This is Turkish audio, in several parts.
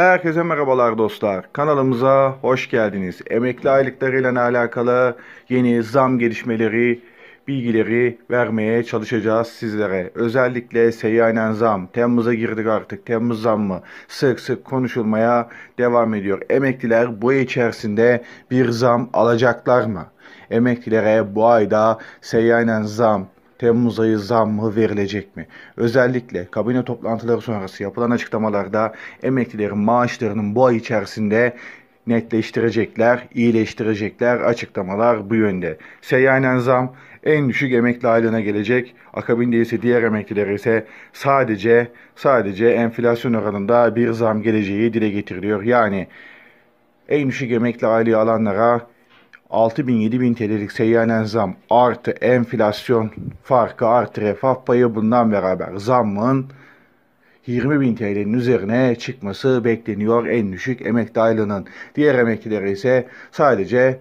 Herkese merhabalar dostlar. Kanalımıza hoş geldiniz. Emekli aylıklarıyla alakalı yeni zam gelişmeleri, bilgileri vermeye çalışacağız sizlere. Özellikle seyyanen zam. Temmuz'a girdik artık. Temmuz zammı sık sık konuşulmaya devam ediyor. Emekliler bu ay içerisinde bir zam alacaklar mı? Emeklilere bu ayda seyyanen zam Temmuz ayı zammı verilecek mi? Özellikle kabine toplantıları sonrası yapılan açıklamalarda emeklilerin maaşlarının bu ay içerisinde netleştirecekler, iyileştirecekler açıklamalar bu yönde. Seyyanen zam en düşük emekli aylığına gelecek. Akabinde ise diğer emekliler ise sadece sadece enflasyon oranında bir zam geleceği dile getiriliyor. Yani en düşük emekli aylığı alanlara 6000-7000 TL'lik seyyanen zam artı enflasyon farkı artı refah payı bundan beraber zammın 20.000 TL'nin üzerine çıkması bekleniyor en düşük emekli aylığının. Diğer emeklilere ise sadece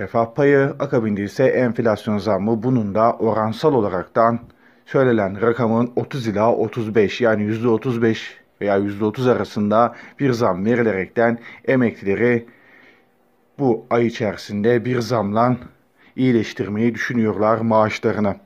refah payı akabinde ise enflasyon zammı bunun da oransal olaraktan söylenen rakamın 30 ila 35 yani %35 veya %30 arasında bir zam verilerekten emeklileri bu ay içerisinde bir zamla iyileştirmeyi düşünüyorlar maaşlarını.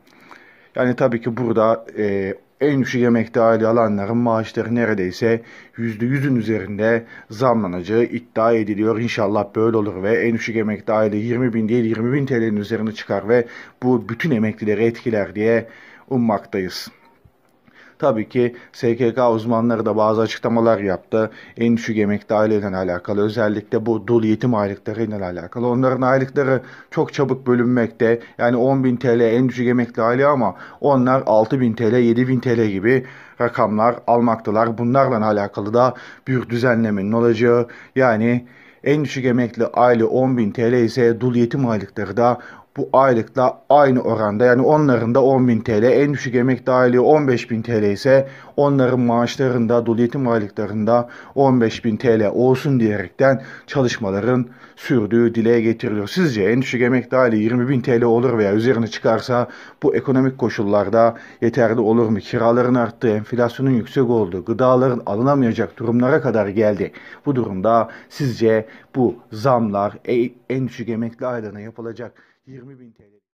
Yani tabii ki burada e, en düşük emekli aile alanların maaşları neredeyse %100'ün üzerinde zamlanacağı iddia ediliyor. İnşallah böyle olur ve en düşük emekli aile 20 bin değil 20 bin TL'nin üzerine çıkar ve bu bütün emeklileri etkiler diye ummaktayız. Tabii ki SKK uzmanları da bazı açıklamalar yaptı. En düşük emekli aileyle alakalı özellikle bu dul yetim aylıklarıyla alakalı. Onların aylıkları çok çabuk bölünmekte. Yani 10.000 TL en düşük emekli aile ama onlar 6.000 TL, 7.000 TL gibi rakamlar almaktalar. Bunlarla alakalı da bir düzenlemenin olacağı yani en düşük emekli aile 10.000 TL ise dul yetim aylıkları da bu aylıkla aynı oranda yani onların da 10.000 TL en düşük emekli aylığı 15.000 TL ise onların maaşlarında dolu yetim aylıklarında 15.000 TL olsun diyerekten çalışmaların sürdüğü dile getiriliyor. Sizce en düşük emekli aylığı 20.000 TL olur veya üzerine çıkarsa bu ekonomik koşullarda yeterli olur mu? Kiraların arttığı, enflasyonun yüksek olduğu, gıdaların alınamayacak durumlara kadar geldi. Bu durumda sizce bu zamlar en düşük emekli aylığına yapılacak 20.000 TL.